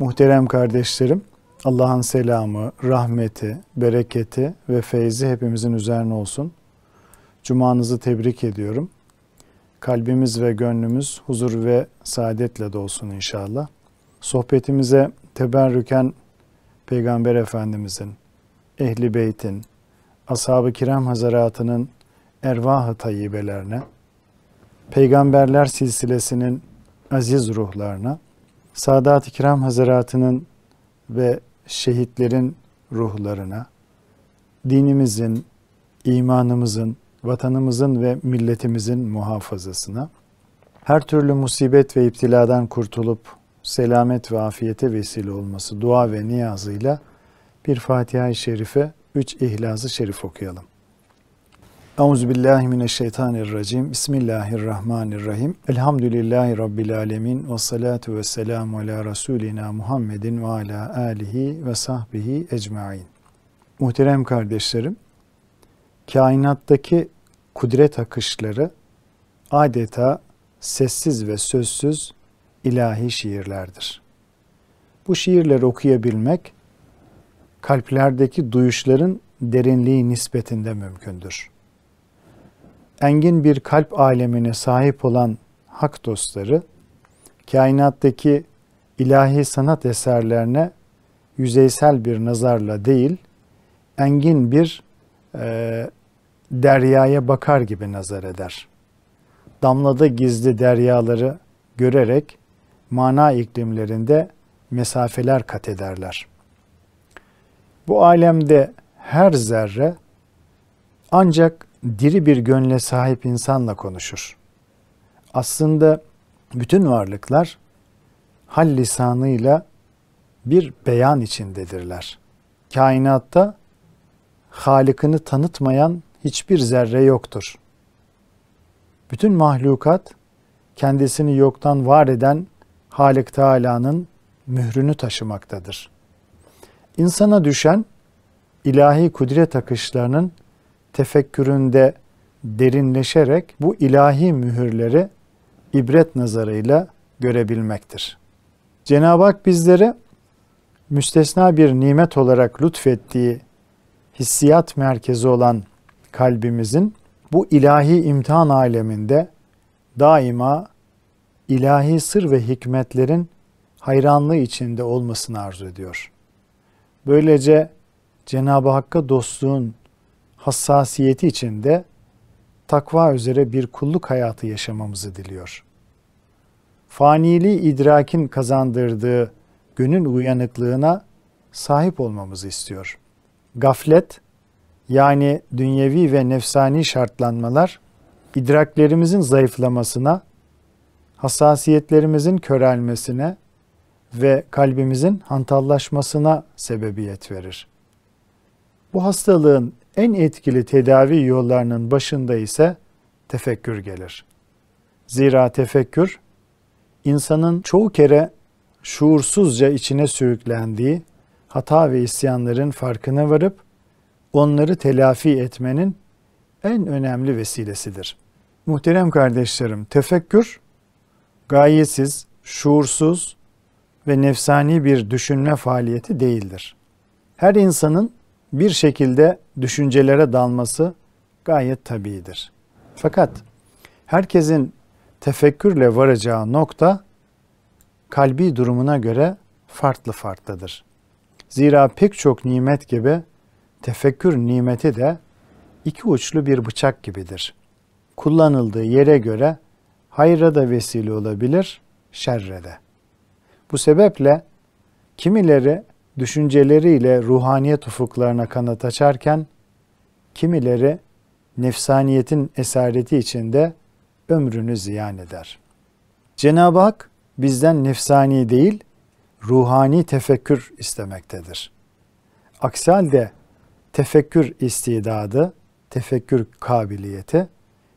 Muhterem kardeşlerim, Allah'ın selamı, rahmeti, bereketi ve feyzi hepimizin üzerine olsun. Cumanızı tebrik ediyorum. Kalbimiz ve gönlümüz huzur ve saadetle dolsun inşallah. Sohbetimize teberrüken Peygamber Efendimizin, Ehli Beyt'in, Ashab-ı Kiram Hazaratı'nın ervah-ı tayyibelerine, Peygamberler silsilesinin aziz ruhlarına, Sadat-ı Kiram Hazaratı'nın ve şehitlerin ruhlarına, dinimizin, imanımızın, vatanımızın ve milletimizin muhafazasına, her türlü musibet ve iptiladan kurtulup selamet ve afiyete vesile olması dua ve niyazıyla bir Fatiha-i Şerife, üç İhlas-ı Şerif okuyalım. Euzubillahimineşşeytanirracim. Bismillahirrahmanirrahim. Elhamdülillahi Rabbil alemin. Ve salatu ve selamu ala Resulina Muhammedin ve ala alihi ve sahbihi ecmain. Muhterem kardeşlerim, kainattaki kudret akışları adeta sessiz ve sözsüz ilahi şiirlerdir. Bu şiirleri okuyabilmek, kalplerdeki duyuşların derinliği nispetinde mümkündür.'' engin bir kalp alemine sahip olan hak dostları, kainattaki ilahi sanat eserlerine yüzeysel bir nazarla değil, engin bir e, deryaya bakar gibi nazar eder. Damlada gizli deryaları görerek mana iklimlerinde mesafeler kat ederler. Bu alemde her zerre ancak diri bir gönle sahip insanla konuşur. Aslında bütün varlıklar hal lisanıyla bir beyan içindedirler. Kainatta Halık'ını tanıtmayan hiçbir zerre yoktur. Bütün mahlukat kendisini yoktan var eden Halik Teala'nın mührünü taşımaktadır. İnsana düşen ilahi kudret akışlarının tefekküründe derinleşerek bu ilahi mühürleri ibret nazarıyla görebilmektir. Cenab-ı Hak bizlere müstesna bir nimet olarak lütfettiği hissiyat merkezi olan kalbimizin bu ilahi imtihan aleminde daima ilahi sır ve hikmetlerin hayranlığı içinde olmasını arzu ediyor. Böylece Cenab-ı Hakk'a dostluğun hassasiyeti içinde takva üzere bir kulluk hayatı yaşamamızı diliyor. Fanili idrakin kazandırdığı gönül uyanıklığına sahip olmamızı istiyor. Gaflet yani dünyevi ve nefsani şartlanmalar idraklerimizin zayıflamasına, hassasiyetlerimizin körelmesine ve kalbimizin hantallaşmasına sebebiyet verir. Bu hastalığın en etkili tedavi yollarının başında ise tefekkür gelir. Zira tefekkür insanın çoğu kere şuursuzca içine sürüklendiği hata ve isyanların farkına varıp onları telafi etmenin en önemli vesilesidir. Muhterem kardeşlerim, tefekkür gayesiz, şuursuz ve nefsani bir düşünme faaliyeti değildir. Her insanın bir şekilde düşüncelere dalması gayet tabidir. Fakat herkesin tefekkürle varacağı nokta kalbi durumuna göre farklı farklıdır. Zira pek çok nimet gibi tefekkür nimeti de iki uçlu bir bıçak gibidir. Kullanıldığı yere göre hayra da vesile olabilir, şerre de. Bu sebeple kimileri düşünceleriyle ruhaniyet ufuklarına kanat açarken kimileri nefsaniyetin esareti içinde ömrünü ziyan eder. Cenab-ı Hak bizden nefsani değil, ruhani tefekkür istemektedir. Aksi halde tefekkür istidadı, tefekkür kabiliyeti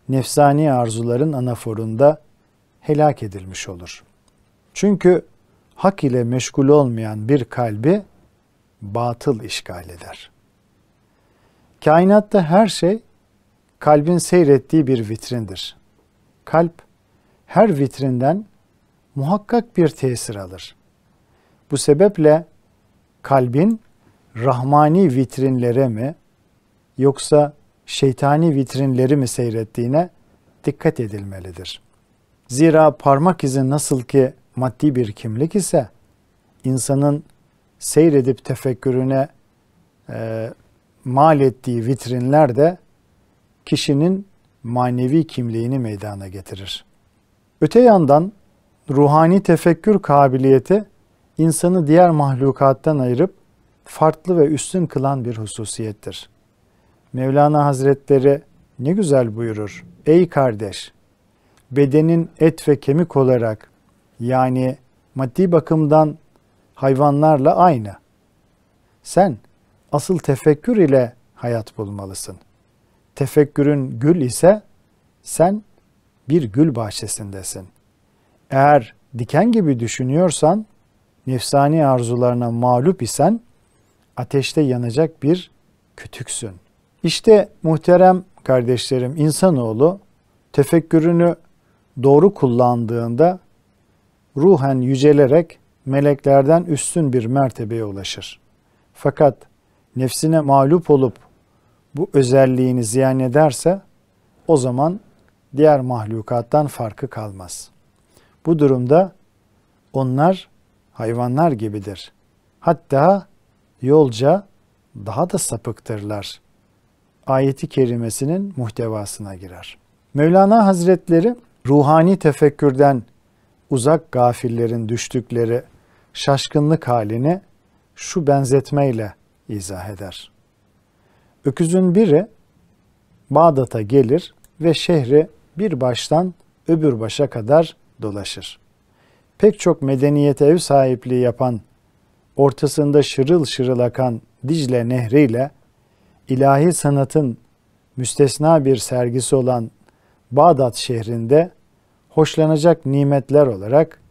nefsani arzuların anaforunda helak edilmiş olur. Çünkü hak ile meşgul olmayan bir kalbi batıl işgal eder. Kainatta her şey kalbin seyrettiği bir vitrindir. Kalp her vitrinden muhakkak bir tesir alır. Bu sebeple kalbin rahmani vitrinlere mi yoksa şeytani vitrinleri mi seyrettiğine dikkat edilmelidir. Zira parmak izi nasıl ki maddi bir kimlik ise insanın seyredip tefekkürüne e, mal ettiği vitrinler de kişinin manevi kimliğini meydana getirir. Öte yandan ruhani tefekkür kabiliyeti insanı diğer mahlukattan ayırıp farklı ve üstün kılan bir hususiyettir. Mevlana Hazretleri ne güzel buyurur. Ey kardeş, bedenin et ve kemik olarak yani maddi bakımdan hayvanlarla aynı. Sen asıl tefekkür ile hayat bulmalısın. Tefekkürün gül ise sen bir gül bahçesindesin. Eğer diken gibi düşünüyorsan, nefsani arzularına mağlup isen ateşte yanacak bir kütüksün. İşte muhterem kardeşlerim insanoğlu tefekkürünü doğru kullandığında ruhen yücelerek meleklerden üstün bir mertebeye ulaşır. Fakat nefsine mağlup olup bu özelliğini ziyan ederse o zaman diğer mahlukattan farkı kalmaz. Bu durumda onlar hayvanlar gibidir. Hatta yolca daha da sapıktırlar. Ayeti kerimesinin muhtevasına girer. Mevlana Hazretleri ruhani tefekkürden uzak gafillerin düştükleri şaşkınlık halini şu benzetmeyle izah eder. Öküzün biri Bağdat'a gelir ve şehri bir baştan öbür başa kadar dolaşır. Pek çok medeniyete ev sahipliği yapan, ortasında şırıl şırıl akan Dicle nehriyle ilahi sanatın müstesna bir sergisi olan Bağdat şehrinde hoşlanacak nimetler olarak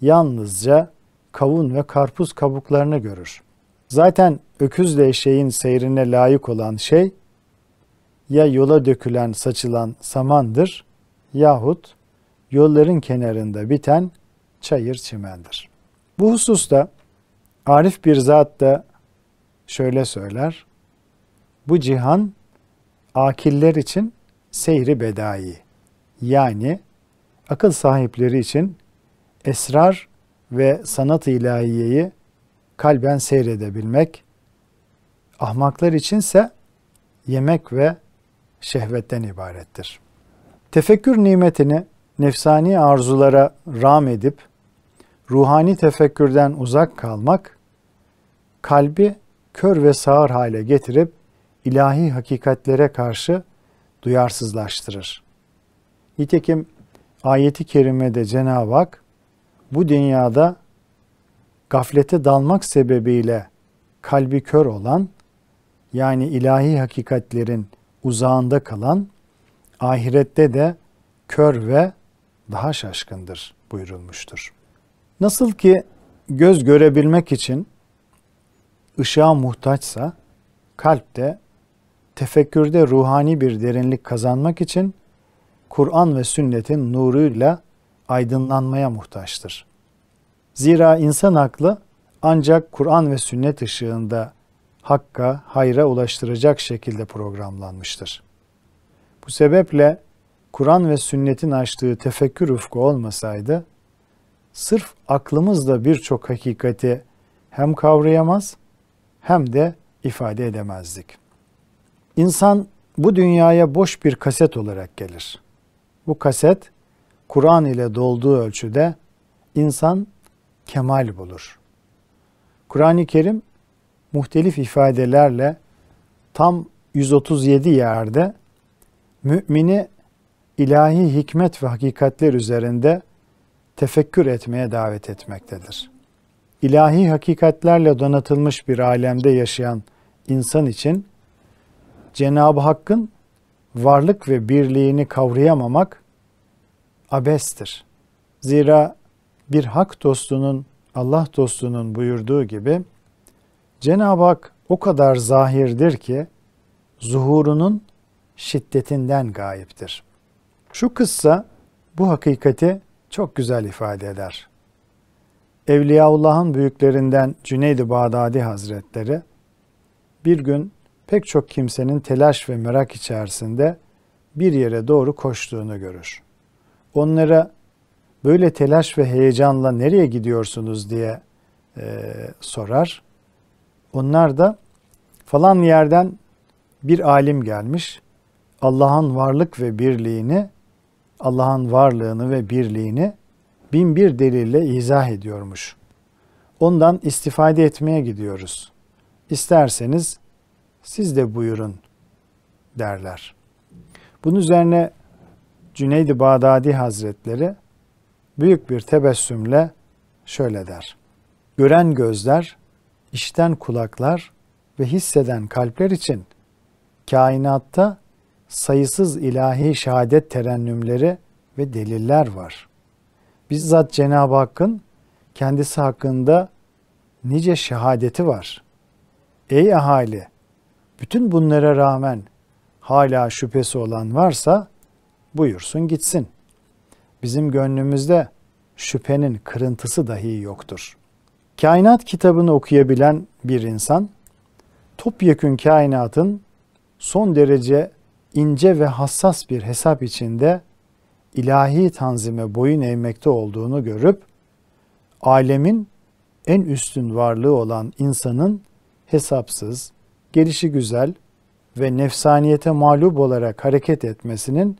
yalnızca kavun ve karpuz kabuklarını görür. Zaten öküzle eşeğin seyrine layık olan şey ya yola dökülen saçılan samandır yahut yolların kenarında biten çayır çimendir. Bu hususta Arif bir zat da şöyle söyler. Bu cihan akiller için seyri bedai yani akıl sahipleri için esrar ve sanat ilahiyeyi kalben seyredebilmek, ahmaklar içinse yemek ve şehvetten ibarettir. Tefekkür nimetini nefsani arzulara ram edip ruhani tefekkürden uzak kalmak, kalbi kör ve sağır hale getirip ilahi hakikatlere karşı duyarsızlaştırır. Nitekim ayeti kerimede Cenab-ı Hak bu dünyada gaflete dalmak sebebiyle kalbi kör olan yani ilahi hakikatlerin uzağında kalan ahirette de kör ve daha şaşkındır buyurulmuştur. Nasıl ki göz görebilmek için ışığa muhtaçsa kalp de tefekkürde ruhani bir derinlik kazanmak için Kur'an ve sünnetin nuruyla aydınlanmaya muhtaçtır. Zira insan aklı ancak Kur'an ve sünnet ışığında hakka, hayra ulaştıracak şekilde programlanmıştır. Bu sebeple Kur'an ve sünnetin açtığı tefekkür ufku olmasaydı, sırf aklımızla birçok hakikati hem kavrayamaz hem de ifade edemezdik. İnsan bu dünyaya boş bir kaset olarak gelir. Bu kaset Kur'an ile dolduğu ölçüde insan kemal bulur. Kur'an-ı Kerim muhtelif ifadelerle tam 137 yerde mümini ilahi hikmet ve hakikatler üzerinde tefekkür etmeye davet etmektedir. İlahi hakikatlerle donatılmış bir alemde yaşayan insan için Cenab-ı Hakk'ın varlık ve birliğini kavrayamamak abestir. Zira bir hak dostunun, Allah dostunun buyurduğu gibi Cenab-ı Hak o kadar zahirdir ki zuhurunun şiddetinden gayiptir. Şu kıssa bu hakikati çok güzel ifade eder. Evliyaullah'ın büyüklerinden Cüneyd-i Bağdadi Hazretleri bir gün pek çok kimsenin telaş ve merak içerisinde bir yere doğru koştuğunu görür onlara böyle telaş ve heyecanla nereye gidiyorsunuz diye e, sorar. Onlar da falan yerden bir alim gelmiş. Allah'ın varlık ve birliğini, Allah'ın varlığını ve birliğini bin bir delille izah ediyormuş. Ondan istifade etmeye gidiyoruz. İsterseniz siz de buyurun derler. Bunun üzerine Cüneydi Bağdadi Hazretleri büyük bir tebessümle şöyle der. Gören gözler, işten kulaklar ve hisseden kalpler için kainatta sayısız ilahi şehadet terennümleri ve deliller var. Bizzat Cenab-ı Hakk'ın kendisi hakkında nice şehadeti var. Ey ahali! Bütün bunlara rağmen hala şüphesi olan varsa buyursun gitsin. Bizim gönlümüzde şüphenin kırıntısı dahi yoktur. Kainat kitabını okuyabilen bir insan, topyekün kainatın son derece ince ve hassas bir hesap içinde ilahi tanzime boyun eğmekte olduğunu görüp, alemin en üstün varlığı olan insanın hesapsız, gelişi güzel ve nefsaniyete mağlup olarak hareket etmesinin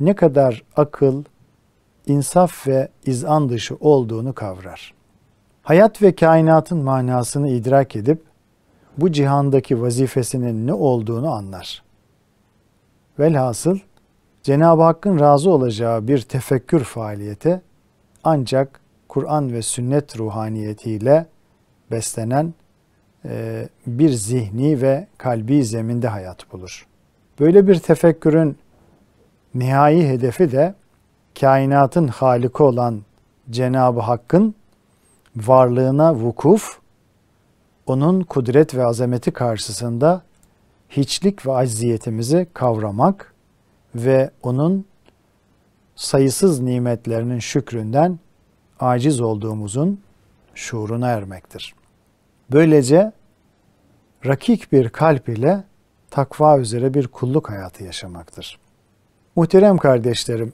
ne kadar akıl, insaf ve izan dışı olduğunu kavrar. Hayat ve kainatın manasını idrak edip bu cihandaki vazifesinin ne olduğunu anlar. Velhasıl Cenab-ı Hakk'ın razı olacağı bir tefekkür faaliyeti, ancak Kur'an ve sünnet ruhaniyetiyle beslenen e, bir zihni ve kalbi zeminde hayat bulur. Böyle bir tefekkürün nihai hedefi de kainatın haliki olan Cenab-ı Hakk'ın varlığına vukuf, onun kudret ve azameti karşısında hiçlik ve acziyetimizi kavramak ve onun sayısız nimetlerinin şükründen aciz olduğumuzun şuuruna ermektir. Böylece rakik bir kalp ile takva üzere bir kulluk hayatı yaşamaktır.'' Muhterem kardeşlerim,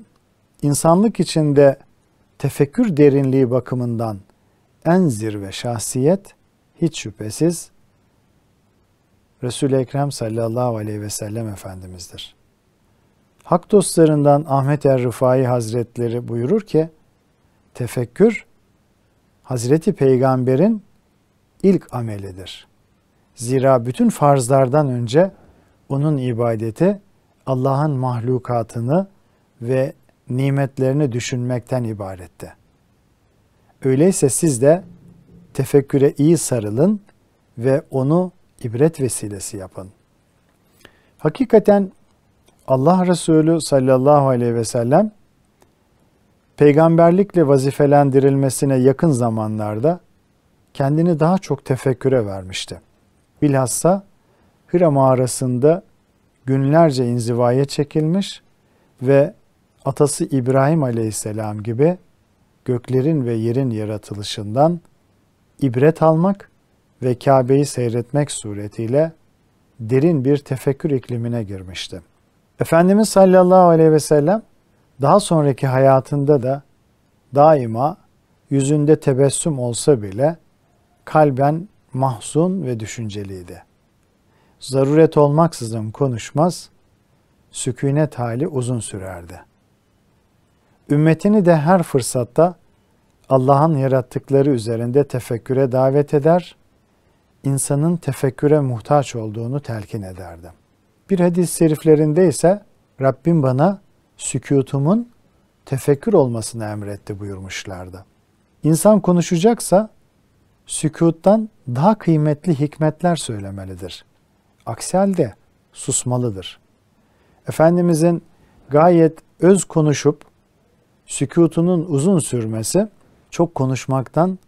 insanlık içinde tefekkür derinliği bakımından en zirve şahsiyet hiç şüphesiz Resul-i Ekrem sallallahu aleyhi ve sellem Efendimiz'dir. Hak dostlarından Ahmet Er-Rıfai Hazretleri buyurur ki, tefekkür Hazreti Peygamber'in ilk amelidir. Zira bütün farzlardan önce onun ibadeti Allah'ın mahlukatını ve nimetlerini düşünmekten ibarette. Öyleyse siz de tefekküre iyi sarılın ve onu ibret vesilesi yapın. Hakikaten Allah Resulü sallallahu aleyhi ve sellem peygamberlikle vazifelendirilmesine yakın zamanlarda kendini daha çok tefekküre vermişti. Bilhassa Hira mağarasında günlerce inzivaya çekilmiş ve atası İbrahim aleyhisselam gibi göklerin ve yerin yaratılışından ibret almak ve Kabe'yi seyretmek suretiyle derin bir tefekkür iklimine girmişti. Efendimiz sallallahu aleyhi ve sellem daha sonraki hayatında da daima yüzünde tebessüm olsa bile kalben mahzun ve düşünceliydi zaruret olmaksızın konuşmaz, sükûnet hali uzun sürerdi. Ümmetini de her fırsatta Allah'ın yarattıkları üzerinde tefekküre davet eder, insanın tefekküre muhtaç olduğunu telkin ederdi. Bir hadis-i şeriflerinde ise Rabbim bana sükutumun tefekkür olmasını emretti buyurmuşlardı. İnsan konuşacaksa sükuttan daha kıymetli hikmetler söylemelidir.'' Aksi halde susmalıdır. Efendimizin gayet öz konuşup sükutunun uzun sürmesi çok konuşmaktan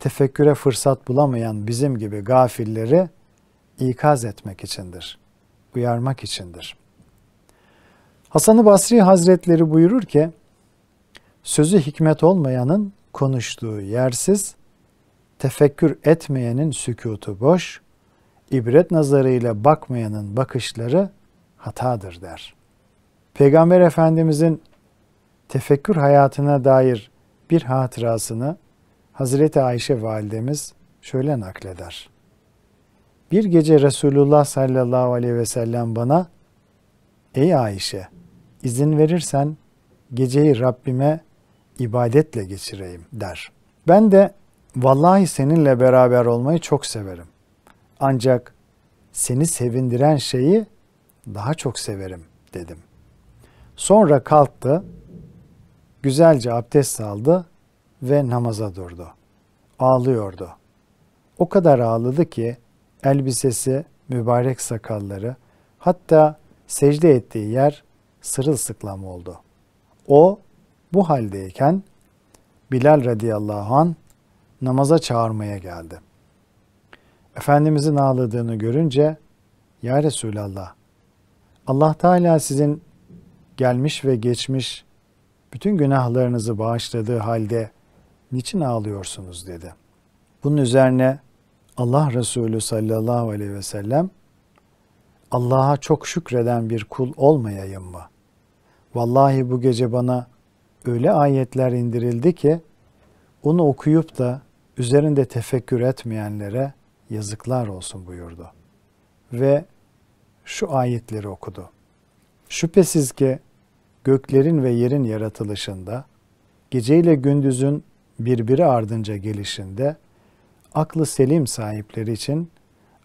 tefekküre fırsat bulamayan bizim gibi gafilleri ikaz etmek içindir, uyarmak içindir. Hasan-ı Basri Hazretleri buyurur ki, sözü hikmet olmayanın konuştuğu yersiz, tefekkür etmeyenin sükutu boş, ibret nazarıyla bakmayanın bakışları hatadır der. Peygamber Efendimizin tefekkür hayatına dair bir hatırasını Hazreti Ayşe validemiz şöyle nakleder. Bir gece Resulullah sallallahu aleyhi ve sellem bana Ey Ayşe izin verirsen geceyi Rabbime ibadetle geçireyim der. Ben de vallahi seninle beraber olmayı çok severim. Ancak seni sevindiren şeyi daha çok severim dedim. Sonra kalktı, güzelce abdest aldı ve namaza durdu. Ağlıyordu. O kadar ağladı ki elbisesi, mübarek sakalları, hatta secde ettiği yer sırılsıklam oldu. O bu haldeyken Bilal radıyallahu an namaza çağırmaya geldi.'' Efendimizin ağladığını görünce Ya Resulallah Allah Teala sizin gelmiş ve geçmiş bütün günahlarınızı bağışladığı halde niçin ağlıyorsunuz dedi. Bunun üzerine Allah Resulü sallallahu aleyhi ve sellem Allah'a çok şükreden bir kul olmayayım mı? Vallahi bu gece bana öyle ayetler indirildi ki onu okuyup da üzerinde tefekkür etmeyenlere yazıklar olsun buyurdu. Ve şu ayetleri okudu. Şüphesiz ki göklerin ve yerin yaratılışında, geceyle gündüzün birbiri ardınca gelişinde, aklı selim sahipleri için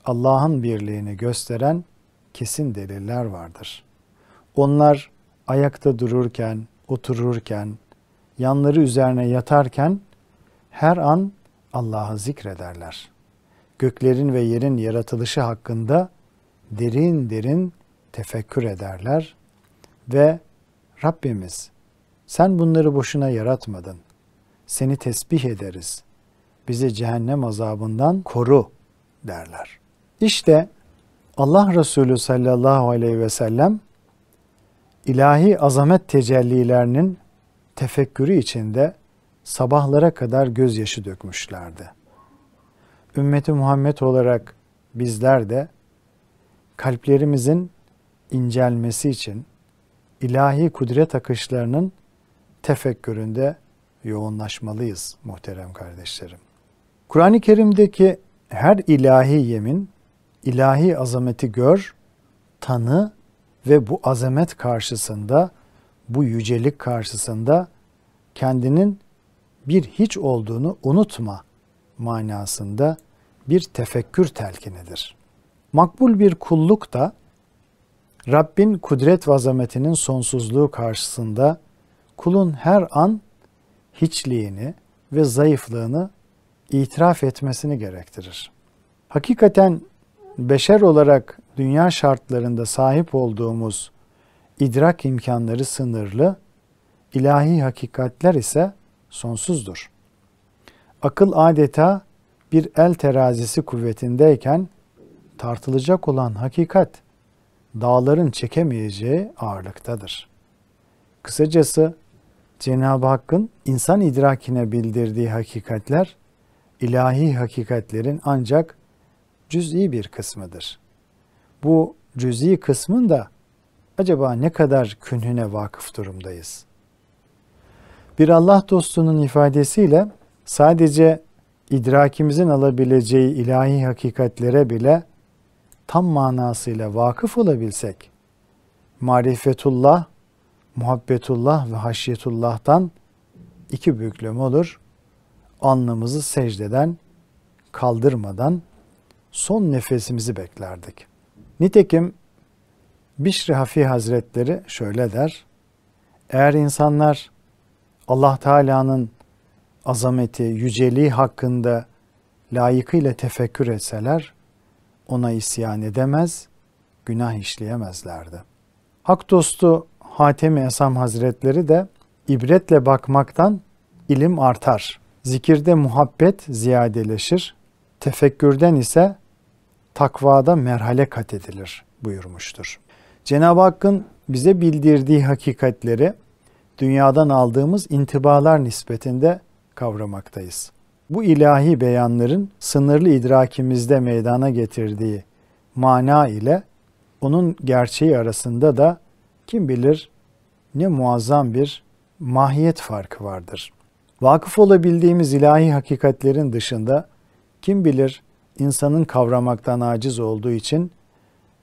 Allah'ın birliğini gösteren kesin deliller vardır. Onlar ayakta dururken, otururken, yanları üzerine yatarken her an Allah'ı zikrederler.'' göklerin ve yerin yaratılışı hakkında derin derin tefekkür ederler ve Rabbimiz sen bunları boşuna yaratmadın. Seni tesbih ederiz. Bizi cehennem azabından koru derler. İşte Allah Resulü sallallahu aleyhi ve sellem ilahi azamet tecellilerinin tefekkürü içinde sabahlara kadar gözyaşı dökmüşlerdi ümmeti Muhammed olarak bizler de kalplerimizin incelmesi için ilahi kudret akışlarının tefekküründe yoğunlaşmalıyız muhterem kardeşlerim. Kur'an-ı Kerim'deki her ilahi yemin, ilahi azameti gör, tanı ve bu azamet karşısında, bu yücelik karşısında kendinin bir hiç olduğunu unutma manasında bir tefekkür telkinidir. Makbul bir kulluk da Rabbin kudret ve sonsuzluğu karşısında kulun her an hiçliğini ve zayıflığını itiraf etmesini gerektirir. Hakikaten beşer olarak dünya şartlarında sahip olduğumuz idrak imkanları sınırlı, ilahi hakikatler ise sonsuzdur. Akıl adeta bir el terazisi kuvvetindeyken tartılacak olan hakikat dağların çekemeyeceği ağırlıktadır. Kısacası Cenab-ı Hakk'ın insan idrakine bildirdiği hakikatler ilahi hakikatlerin ancak cüz'i bir kısmıdır. Bu cüz'i kısmın da acaba ne kadar künhüne vakıf durumdayız? Bir Allah dostunun ifadesiyle sadece idrakimizin alabileceği ilahi hakikatlere bile tam manasıyla vakıf olabilsek, marifetullah, muhabbetullah ve haşyetullah'tan iki büyüklem olur. Alnımızı secdeden, kaldırmadan son nefesimizi beklerdik. Nitekim Bişri Hafi Hazretleri şöyle der, eğer insanlar Allah Teala'nın azameti, yüceliği hakkında layıkıyla tefekkür etseler ona isyan edemez, günah işleyemezlerdi. Hak dostu Hatem-i Esam Hazretleri de ibretle bakmaktan ilim artar. Zikirde muhabbet ziyadeleşir, tefekkürden ise takvada merhale kat edilir buyurmuştur. Cenab-ı Hakk'ın bize bildirdiği hakikatleri dünyadan aldığımız intibalar nispetinde kavramaktayız. Bu ilahi beyanların sınırlı idrakimizde meydana getirdiği mana ile onun gerçeği arasında da kim bilir ne muazzam bir mahiyet farkı vardır. Vakıf olabildiğimiz ilahi hakikatlerin dışında kim bilir insanın kavramaktan aciz olduğu için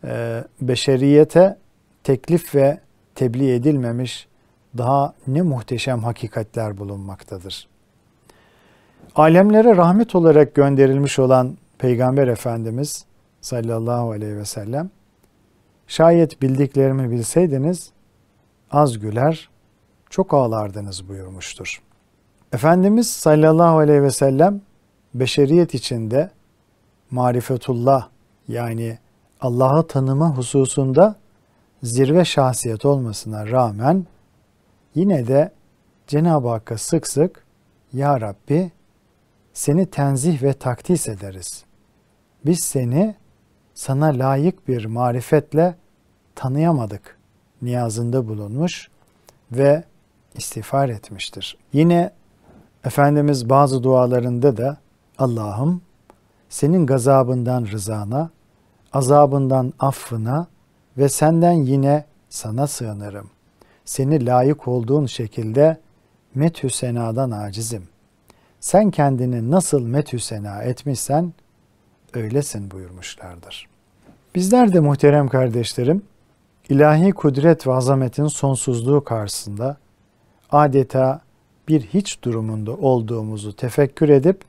e, beşeriyete teklif ve tebliğ edilmemiş daha ne muhteşem hakikatler bulunmaktadır.'' alemlere rahmet olarak gönderilmiş olan Peygamber Efendimiz sallallahu aleyhi ve sellem şayet bildiklerimi bilseydiniz az güler çok ağlardınız buyurmuştur. Efendimiz sallallahu aleyhi ve sellem beşeriyet içinde marifetullah yani Allah'ı tanıma hususunda zirve şahsiyet olmasına rağmen yine de Cenab-ı Hakk'a sık sık Ya Rabbi seni tenzih ve takdis ederiz. Biz seni sana layık bir marifetle tanıyamadık niyazında bulunmuş ve istiğfar etmiştir. Yine Efendimiz bazı dualarında da Allah'ım senin gazabından rızana, azabından affına ve senden yine sana sığınırım. Seni layık olduğun şekilde methü senadan acizim sen kendini nasıl metüsena etmişsen öylesin buyurmuşlardır. Bizler de muhterem kardeşlerim, ilahi kudret ve azametin sonsuzluğu karşısında adeta bir hiç durumunda olduğumuzu tefekkür edip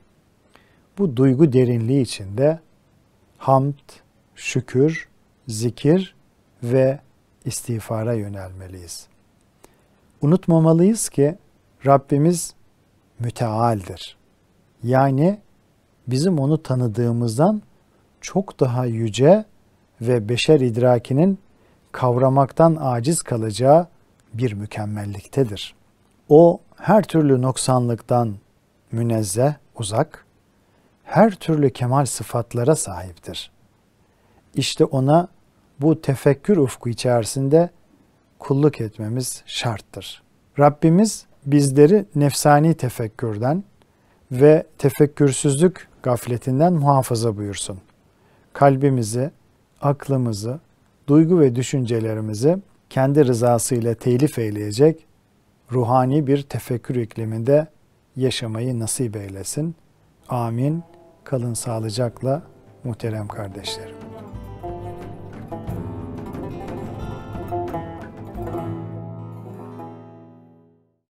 bu duygu derinliği içinde hamd, şükür, zikir ve istiğfara yönelmeliyiz. Unutmamalıyız ki Rabbimiz mütealdir. Yani bizim onu tanıdığımızdan çok daha yüce ve beşer idrakinin kavramaktan aciz kalacağı bir mükemmelliktedir. O her türlü noksanlıktan münezzeh, uzak, her türlü kemal sıfatlara sahiptir. İşte ona bu tefekkür ufku içerisinde kulluk etmemiz şarttır. Rabbimiz bizleri nefsani tefekkürden ve tefekkürsüzlük gafletinden muhafaza buyursun. Kalbimizi, aklımızı, duygu ve düşüncelerimizi kendi rızasıyla telif eyleyecek ruhani bir tefekkür ikliminde yaşamayı nasip eylesin. Amin. Kalın sağlıcakla muhterem kardeşlerim.